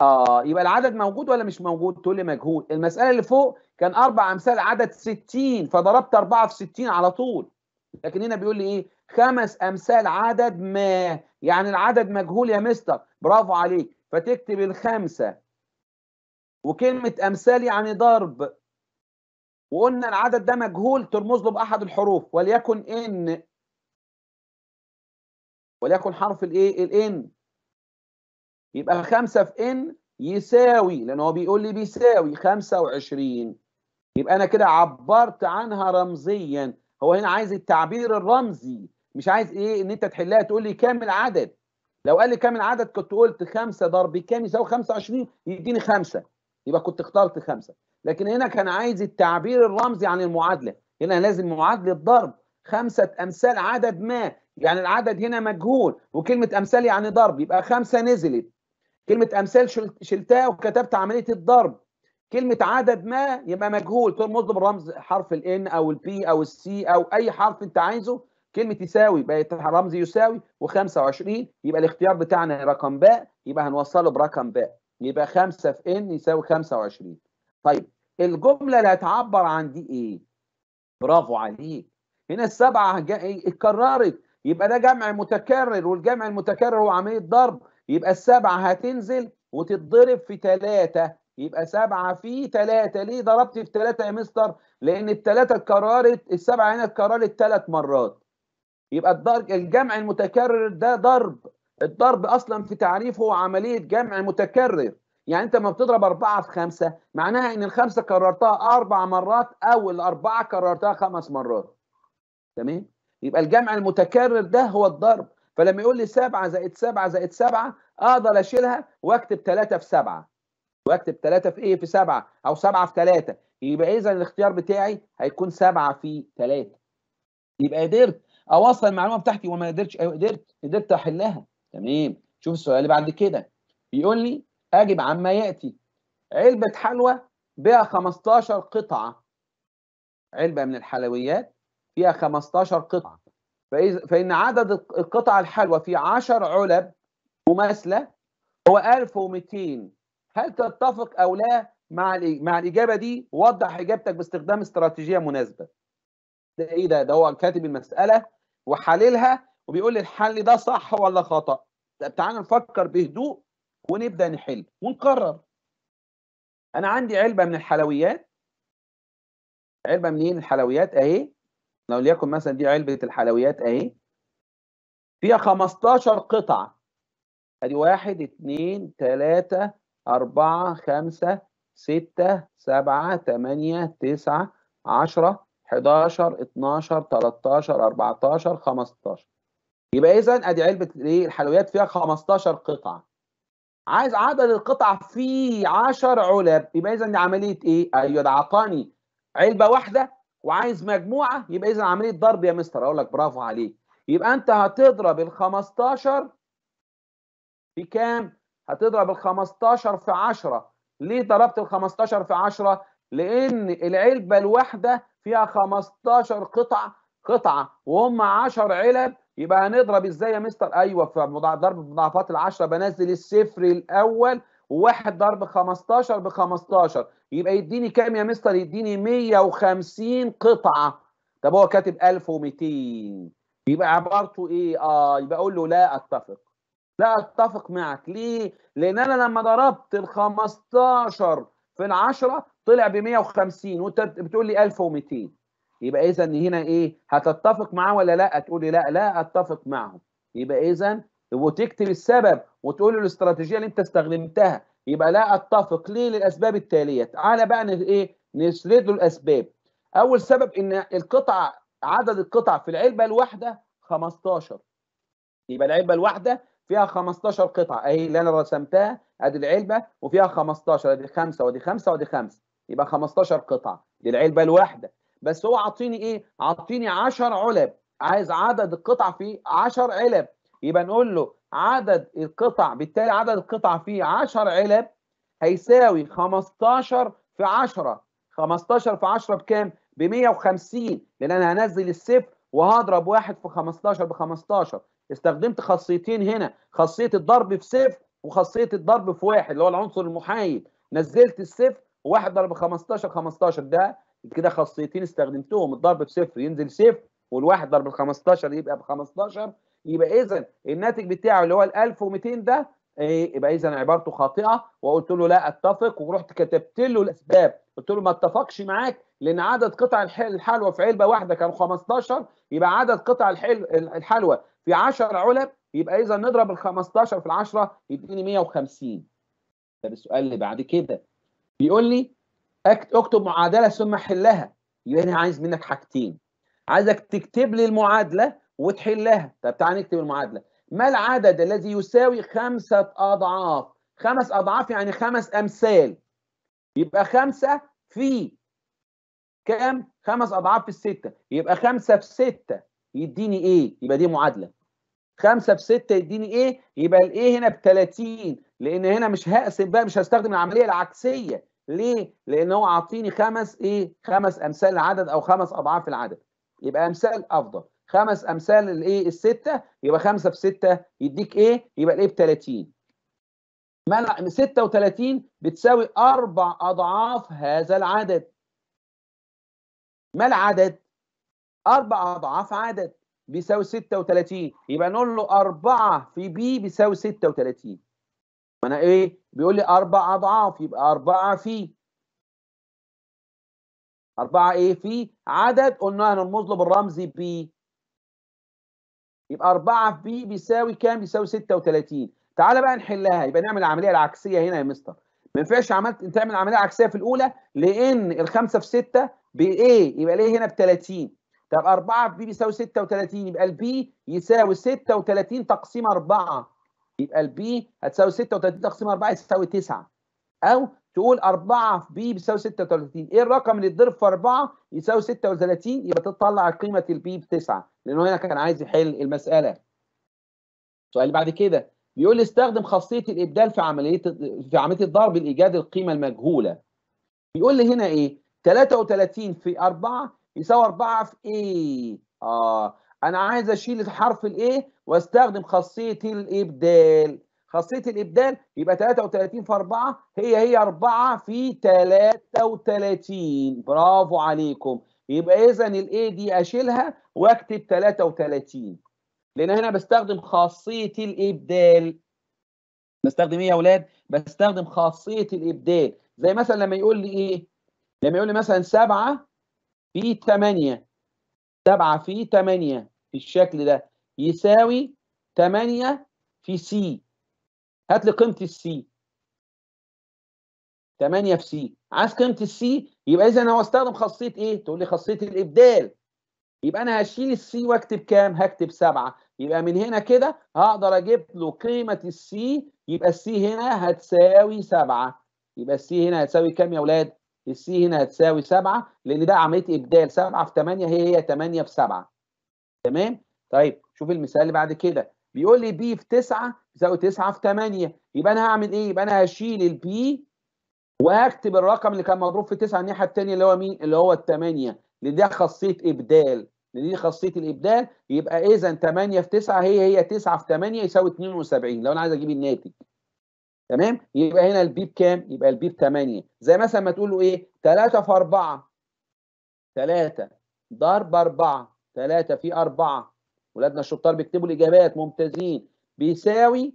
Speaker 1: اه يبقى العدد موجود ولا مش موجود تقول لي مجهول المساله اللي فوق كان اربع امثال عدد 60 فضربت اربعه في 60 على طول لكن هنا بيقول لي ايه خمس امثال عدد ما يعني العدد مجهول يا مستر برافو عليك فتكتب الخمسه وكلمه امثال يعني ضرب وقلنا العدد ده مجهول ترمز له باحد الحروف وليكن ان وليكن حرف الايه الان يبقى 5 في ان يساوي لان هو بيقول لي بيساوي 25 يبقى انا كده عبرت عنها رمزيا هو هنا عايز التعبير الرمزي مش عايز ايه ان انت تحلها تقول لي كام العدد لو قال لي كام العدد كنت قلت 5 ضرب كام يساوي 25 يديني 5 يبقى كنت اخترت 5 لكن هنا كان عايز التعبير الرمزي عن المعادله هنا لازم معادله ضرب خمسه امثال عدد ما يعني العدد هنا مجهول وكلمه امثال يعني ضرب يبقى خمسه نزلت كلمه امثال شلتها وكتبت عمليه الضرب كلمه عدد ما يبقى مجهول ترمز مطلب رمز حرف الان او البي او السي او اي حرف انت عايزه كلمه يساوي بقت رمز يساوي و25 يبقى الاختيار بتاعنا رقم باء يبقى هنوصله برقم باء يبقى 5 في ان يساوي 25 طيب الجمله اللي هتعبر عن دي ايه برافو عليك هنا السبعه إيه، اتكررت يبقى ده جمع متكرر والجمع المتكرر هو عمليه ضرب يبقى السبعة هتنزل وتتضرب في تلاتة يبقى سبعة في تلاتة ليه ضربت في تلاتة يا مستر لأن التلاتة اتكررت السبعة هنا اتكررت تلات مرات يبقى الضرب الجمع المتكرر ده ضرب الضرب أصلا في تعريفه هو عملية جمع متكرر يعني أنت لما بتضرب أربعة في خمسة معناها إن الخمسة كررتها أربع مرات أو الأربعة كررتها خمس مرات تمام يبقى الجمع المتكرر ده هو الضرب فلما يقول لي 7 زائد 7 زائد 7 اقدر اشيلها واكتب 3 في 7 واكتب 3 في ايه في 7 او 7 في 3 يبقى اذا الاختيار بتاعي هيكون 7 في 3 يبقى قدرت اوصل المعلومه بتاعتي وما قدرتش أيوة قدرت قدرت احلها تمام شوف السؤال اللي بعد كده بيقول لي اجب عما ياتي علبه حلوى بها 15 قطعه علبه من الحلويات فيها 15 قطعه فإن عدد القطع الحلوى في 10 علب مماثلة هو 1200 هل تتفق أو لا مع مع الإجابة دي وضح إجابتك باستخدام استراتيجية مناسبة ده إيه ده ده هو كاتب المسألة وحللها وبيقول لي الحل ده صح ولا خطأ تعالى نفكر بهدوء ونبدأ نحل ونقرر أنا عندي علبة من الحلويات علبة منين الحلويات أهي لو ليكن مثلا دي علبه الحلويات اهي فيها 15 قطع ادي 1 2 3 4 5 6 7 8 9 10 11 12 13 14 15 يبقى اذا ادي علبه ايه الحلويات فيها 15 قطع عايز عدد القطع فيه 10 علب يبقى اذا دي عمليه ايه؟ ايوه ده عطاني علبه واحده وعايز مجموعه يبقى اذا عمليه ضرب يا مستر اقول لك برافو عليك يبقى انت هتضرب ال 15 في كام؟ هتضرب ال 15 في 10 ليه ضربت ال 15 في 10 لان العلبه الواحده فيها 15 قطع قطعه وهم 10 علب يبقى هنضرب ازاي يا مستر ايوه في ضرب مضاعفات ال 10 بنزل الصفر الاول وواحد ضرب 15 ب 15 يبقى يديني كام يا مستر يديني 150 قطعه طب هو كاتب 1200 يبقى عبارته ايه اه يبقى اقول له لا اتفق لا اتفق معك ليه لان انا لما ضربت ال 15 في العشرة طلع ب 150 وانت بتقول لي 1200 يبقى اذا هنا ايه هتتفق معاه ولا لا تقول لي لا لا اتفق معه. يبقى اذا وتكتب السبب وتقول له الاستراتيجيه اللي انت استخدمتها يبقى لا اتفق ليه للاسباب التاليه تعالى بقى ايه نسرد له الاسباب اول سبب ان القطع عدد القطع في العلبه الواحده 15 يبقى العلبه الواحده فيها 15 قطعه اهي اللي انا رسمتها ادي العلبه وفيها 15 ادي 5 وادي 5 وادي 5 يبقى 15 قطعه دي العلبه الواحده بس هو عاطيني ايه عاطيني 10 علب عايز عدد القطع في 10 علب يبقى نقول له عدد القطع بالتالي عدد القطع فيه 10 علب هيساوي 15 في 10 15 في 10 بكام؟ ب 150 لان انا هنزل الصفر وهضرب واحد في 15 ب 15 استخدمت خاصيتين هنا خاصيه الضرب في صفر وخاصيه الضرب في واحد اللي هو العنصر المحايد نزلت الصفر وواحد ضرب 15 15 ده كده خاصيتين استخدمتهم الضرب في صفر ينزل صفر والواحد ضرب ال 15 يبقى ب 15 يبقى اذا الناتج بتاعه اللي هو ال 1200 ده إيه، يبقى اذا عبارته خاطئه وقلت له لا اتفق ورحت كتبت له الاسباب قلت له ما اتفقش معاك لان عدد قطع الحلوى في علبه واحده كان 15 يبقى عدد قطع الحلوى في 10 علب يبقى اذا نضرب ال 15 في ال 10 يديني 150 طب السؤال اللي بعد كده بيقول لي اكتب معادله ثم حلها يبقى انا عايز منك حاجتين عايزك تكتب لي المعادله وتحلها طب تعال نكتب المعادله ما العدد الذي يساوي خمسه اضعاف خمس اضعاف يعني خمس امثال يبقى خمسه في كام خمس اضعاف في السته يبقى خمسه في سته يديني ايه يبقى دي معادله خمسة في ستة يديني ايه يبقى الايه هنا ب 30 لان هنا مش هقسم بقى مش هستخدم العمليه العكسيه ليه لان هو عاطيني خمس ايه خمس امثال العدد او خمس اضعاف العدد يبقى امثال افضل خمس امثال الايه السته يبقى خمسه في سته يديك ايه؟ يبقى الايه ب 30 منع 36 بتساوي اربع اضعاف هذا العدد ما العدد؟ اربع اضعاف عدد بيساوي 36 يبقى نقول له 4 في بي بيساوي 36 ما انا ايه بيقول لي اربع اضعاف يبقى 4 في 4 ايه في عدد قلنا هنرمز له بالرمز بي يبقى 4 في بي بيساوي كام؟ بيساوي 36 تعالى بقى نحلها يبقى نعمل العمليه العكسيه هنا يا مستر ما ينفعش عملت تعمل عمليه عكسيه في الاولى لان 5 في 6 A يبقى ليه هنا ب 30 طب 4 في بي بيساوي 36 يبقى البي يساوي 36 تقسيم 4 يبقى البي هتساوي 36 تقسيم 4 يساوي 9 او تقول 4 في بي بيساوي 36 ايه الرقم اللي يتضرب في 4 يساوي 36 يبقى تطلع قيمه البي ب 9 لانه هنا كان عايز يحل المساله السؤال اللي بعد كده بيقول لي استخدم خاصيه الابدال في عمليه في عمليه الضرب لايجاد القيمه المجهوله بيقول لي هنا ايه 33 في 4 يساوي 4 في ايه اه انا عايز اشيل حرف الايه واستخدم خاصيه الابدال خاصيه الابدال يبقى 33 في 4 هي هي 4 في 33 برافو عليكم يبقى اذا الاي دي اشيلها واكتب 33 لان هنا بستخدم خاصيه الابدال بستخدم ايه يا اولاد بستخدم خاصيه الابدال زي مثلا لما يقول لي ايه لما يقول لي مثلا 7 في 8 7 في 8 في الشكل ده يساوي 8 في سي هات لي قيمه السي 8 في سي عايز قيمه السي يبقى اذا انا هستخدم خاصيه ايه تقول لي خاصيه الابدال يبقى انا هشيل السي واكتب كام هكتب 7 يبقى من هنا كده هقدر اجيب له قيمه السي يبقى السي هنا هتساوي 7 يبقى السي هنا هتساوي كام يا اولاد السي هنا هتساوي 7 لان ده عمليه ابدال 7 في 8 هي هي 8 في 7 تمام طيب شوف المثال اللي بعد كده بيقول لي بي في 9 زائد 9 في 8 يبقى انا هعمل ايه؟ يبقى انا هشيل البي وهكتب الرقم اللي كان مضروب في 9 الناحيه الثانيه اللي هو مين؟ اللي هو ال 8 لان دي خاصيه ابدال لان دي خاصيه الابدال يبقى اذا 8 في 9 هي هي 9 في 8 يساوي 72 لو انا عايز اجيب الناتج تمام يبقى هنا البي بكام يبقى البي ب 8 زي مثلا ما تقول له ايه 3 في 4 3 ضرب 4 3 في 4 ولادنا الشطار بيكتبوا الاجابات ممتازين بيساوي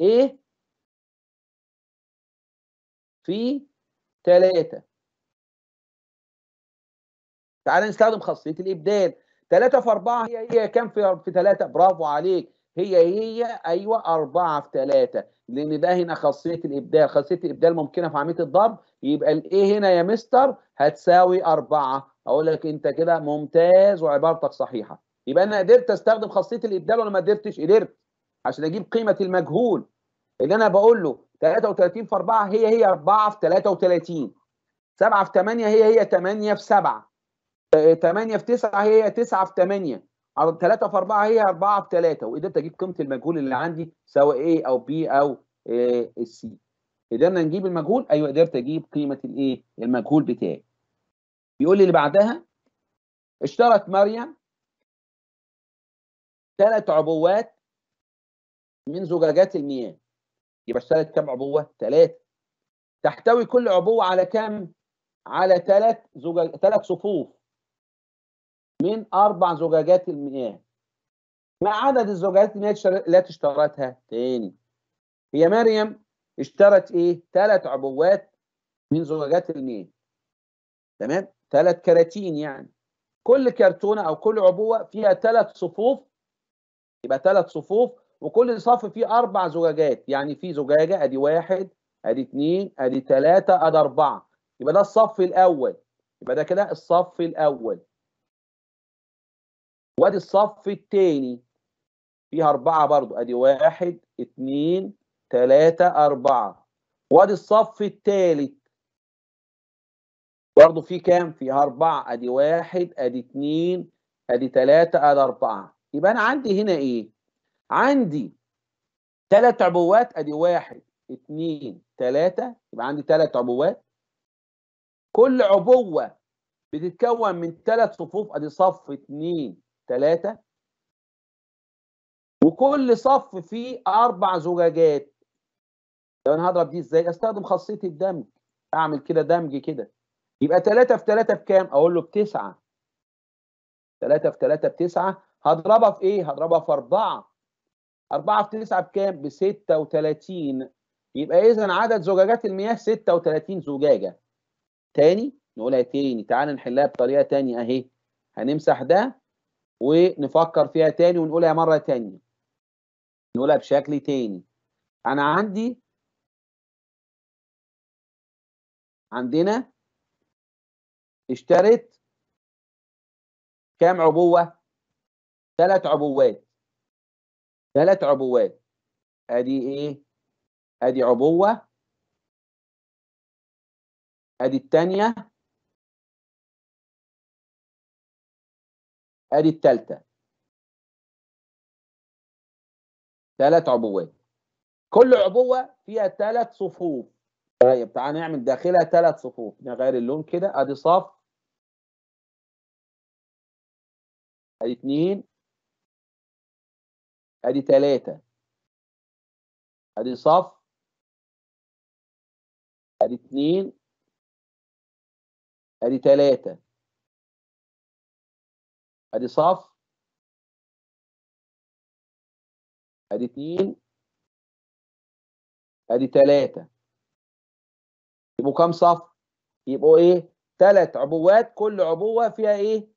Speaker 1: ايه في 3 تعال نستخدم خاصيه الابدال 3 في 4 هي هي إيه؟ كام في في 3 برافو عليك هي هي ايوه 4 في 3 لان ده هنا خاصيه الابدال خاصيه الابدال ممكنه في عمليه الضرب يبقى الايه هنا يا مستر هتساوي 4 اقول لك انت كده ممتاز وعبارتك صحيحه يبقى انا قدرت استخدم خاصيه الابدال ولا ما قدرتش قدرت عشان اجيب قيمه المجهول اللي انا بقول له 33 في 4 هي هي 4 في 33 7 في 8 هي هي 8 في 7 8 آه، آه، في 9 هي هي 9 في 8 3 في 4 هي 4 في 3 وقدرت اجيب قيمه المجهول اللي عندي سواء A او B او آه، C قدرنا نجيب المجهول ايوه قدرت اجيب قيمه الايه المجهول بتاعي بيقول لي اللي بعدها اشترت مريم ثلاث عبوات من زجاجات المياه يبقى اشترت كام عبوه؟ ثلاثه تحتوي كل عبوه على كام؟ على ثلاث زجاج ثلاث صفوف من اربع زجاجات المياه ما عدد الزجاجات المياه التي اشترتها ثاني هي مريم اشترت ايه؟ ثلاث عبوات من زجاجات المياه تمام؟ ثلاث كراتين يعني كل كرتونه او كل عبوه فيها ثلاث صفوف يبقى ثلاث صفوف وكل صف فيه اربع زجاجات يعني في زجاجه ادي واحد ادي اثنين ادي ثلاثه ادي اربعه يبقى ده الصف الاول يبقى ده كده الصف الاول وادي الصف الثاني فيها اربعه برضو ادي واحد اثنين ثلاثه اربعه وادي الصف الثالث برضه في كام؟ فيها أربعة أدي واحد أدي اتنين أدي تلاتة أدي أربعة يبقى أنا عندي هنا إيه؟ عندي تلات عبوات ادي واحد اتنين تلاته يبقى عندي تلات عبوات كل عبوة بتتكون من تلات صفوف ادي صف اتنين تلاته وكل صف فيه اربع زجاجات طب انا هضرب دي ازاي؟ استخدم خاصية الدمج اعمل كده دمج كده يبقى 3 في 3 بكام؟ اقول له بتسعة 3 في 3 بتسعة هضربها في ايه؟ هضربها في 4 4 في 9 بكام؟ ب 36 يبقى اذا عدد زجاجات المياه 36 زجاجه تاني نقولها تاني تعال نحلها بطريقه تانية اهي هنمسح ده ونفكر فيها تاني ونقولها مره تانية نقولها بشكل تاني انا عندي عندنا اشتريت كام عبوه ثلاث عبوات ثلاث عبوات ادي ايه ادي عبوه ادي الثانيه ادي الثالثه ثلاث عبوات كل عبوه فيها ثلاث صفوف طيب تعالى نعمل داخلها ثلاث صفوف نغير اللون كده ادي صف ادي اثنين ادي ثلاثة ادي صف ادي اتنين ادي ثلاثة ادي صف ادي اتنين ادي ثلاثة يبقوا كام صف؟ يبقوا ايه؟ ثلاث عبوات كل عبوة فيها ايه؟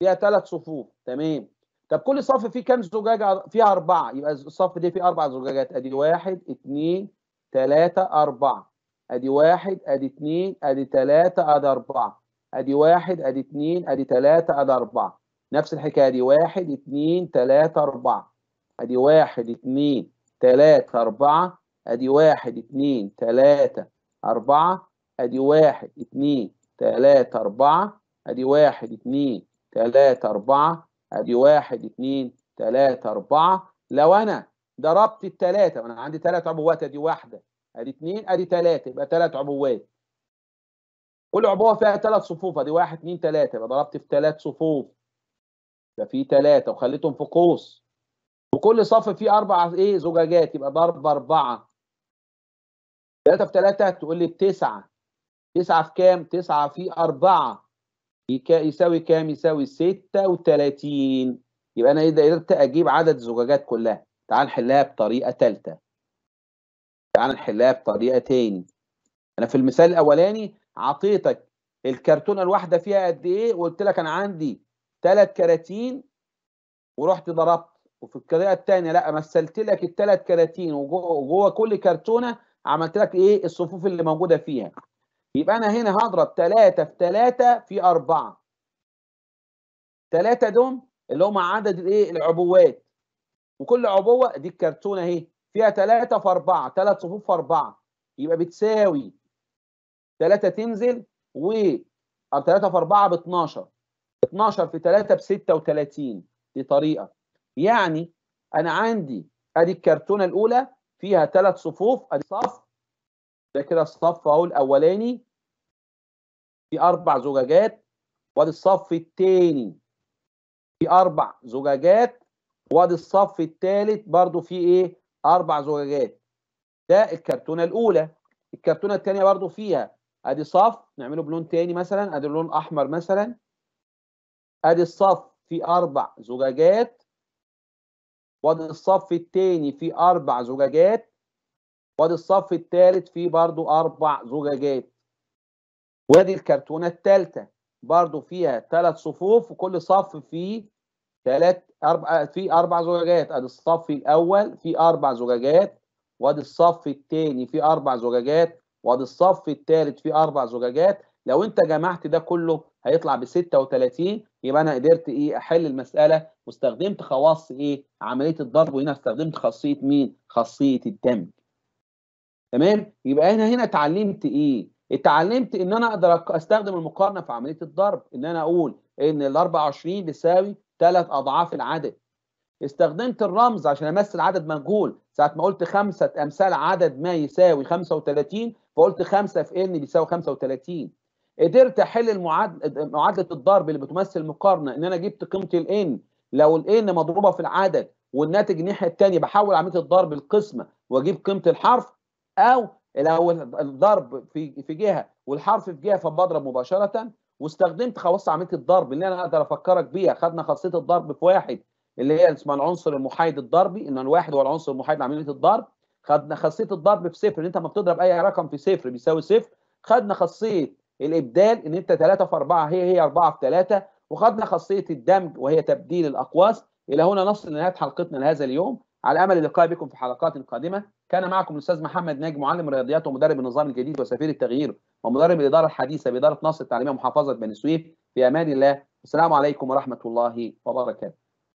Speaker 1: فيها ثلاث صفوف تمام طب كل صف فيه كام زجاجه فيه اربعه يبقى الصف ده فيه اربع زجاجات ادي واحد اثنين ثلاثه اربعه ادي واحد ادي اثنين ادي ثلاثه ادي اربعه ادي واحد ادي اثنين ادي ثلاثه ادي اربعه نفس الحكايه دي واحد اثنين ثلاثه اربعه ادي واحد اثنين ثلاثه اربعه ادي واحد اثنين ثلاثه اربعه ادي واحد اثنين ثلاثه اربعه ادي واحد اثنين ثلاثه اربعه ادي واحد اتنين تلاتة اربعة لو انا ضربت التلاتة وانا عندي تلات عبوات ادي واحدة ادي اتنين ادي تلاتة يبقى تلات عبوات كل عبوة فيها تلات صفوف ادي واحد اتنين تلاتة يبقى ضربت في تلات صفوف يبقى في تلاتة وخليتهم في قوس وكل صف فيه اربع ايه زجاجات يبقى ضرب اربعة تلاتة في تلاتة تقول لي بتسعة تسعة في كام؟ تسعة في أربعة يساوي كام؟ يساوي 36 يبقى أنا إذا قدرت أجيب عدد الزجاجات كلها تعال نحلها بطريقة ثالثة تعال نحلها بطريقة ثاني أنا في المثال الأولاني عطيتك الكرتونة الواحدة فيها قد إيه وقلت لك أنا عندي ثلاث كراتين ورحت ضربت وفي الطريقه الثانيه لا مثلت لك الثلاث كراتين وجوه كل كرتونه عملت لك ايه الصفوف اللي موجوده فيها يبقى انا هنا هضرب 3 في 3 في 4 3 دول اللي هم عدد الايه العبوات وكل عبوه دي الكرتونه اهي فيها 3 في 4 3 صفوف في 4 يبقى بتساوي 3 تنزل و 3 في 4 ب 12 12 في 3 ب 36 دي طريقه يعني انا عندي ادي الكرتونه الاولى فيها ثلاث صفوف ادي صف ده كده الصف اهو الاولاني في اربع زجاجات وادي الصف الثاني في اربع زجاجات وادي الصف الثالث برضو في ايه اربع زجاجات ده الكرتونه الاولى الكرتونه الثانيه برضو فيها ادي صف نعمله بلون ثاني مثلا ادي لون احمر مثلا ادي الصف في اربع زجاجات وادي الصف الثاني في اربع زجاجات وادي الصف الثالث فيه برضو اربع زجاجات وادي الكرتونه الثالثه برضو فيها ثلاث صفوف وكل صف فيه ثلاث اربع في اربع زجاجات ادي الصف الاول فيه اربع زجاجات وادي الصف الثاني فيه اربع زجاجات وادي الصف الثالث فيه اربع زجاجات لو انت جمعت ده كله هيطلع ب 36 يبقى انا قدرت ايه احل المساله واستخدمت خواص ايه عمليه الضرب وهنا استخدمت خاصيه مين خاصيه الدمج تمام يبقى انا هنا اتعلمت ايه اتعلمت ان انا اقدر استخدم المقارنه في عمليه الضرب ان انا اقول ان ال 24 بيساوي ثلاث اضعاف العدد استخدمت الرمز عشان امثل عدد مجهول ساعه ما قلت خمسه امثال عدد ما يساوي 35 فقلت 5 في ان بيساوي 35 قدرت احل المعادله معادله الضرب اللي بتمثل المقارنه ان انا جبت قيمه الان لو الان مضروبه في العدد والناتج الناحيه الثانيه بحول عمليه الضرب القسمه واجيب قيمه الحرف او لو الضرب في في جهه والحرف في جهه فبضرب مباشره واستخدمت خواص عمليه الضرب اللي انا اقدر افكرك بيها خدنا خاصيه الضرب في واحد اللي هي اسمها العنصر المحايد الضربي ان الواحد هو العنصر المحايد لعمليه الضرب خدنا خاصيه الضرب في صفر ان انت لما بتضرب اي رقم في صفر بيساوي صفر خدنا خاصيه الابدال ان انت 3 في 4 هي هي 4 في 3 وخدنا خاصيه الدمج وهي تبديل الاقواس الى هنا نصل لنهايه حلقتنا لهذا اليوم على امل اللقاء بكم في حلقات قادمه كان معكم الاستاذ محمد ناجي معلم الرياضيات ومدرب النظام الجديد وسفير التغيير ومدرب الاداره الحديثه باداره ناصر التعليميه محافظه بني سويف بامان الله والسلام عليكم ورحمه الله وبركاته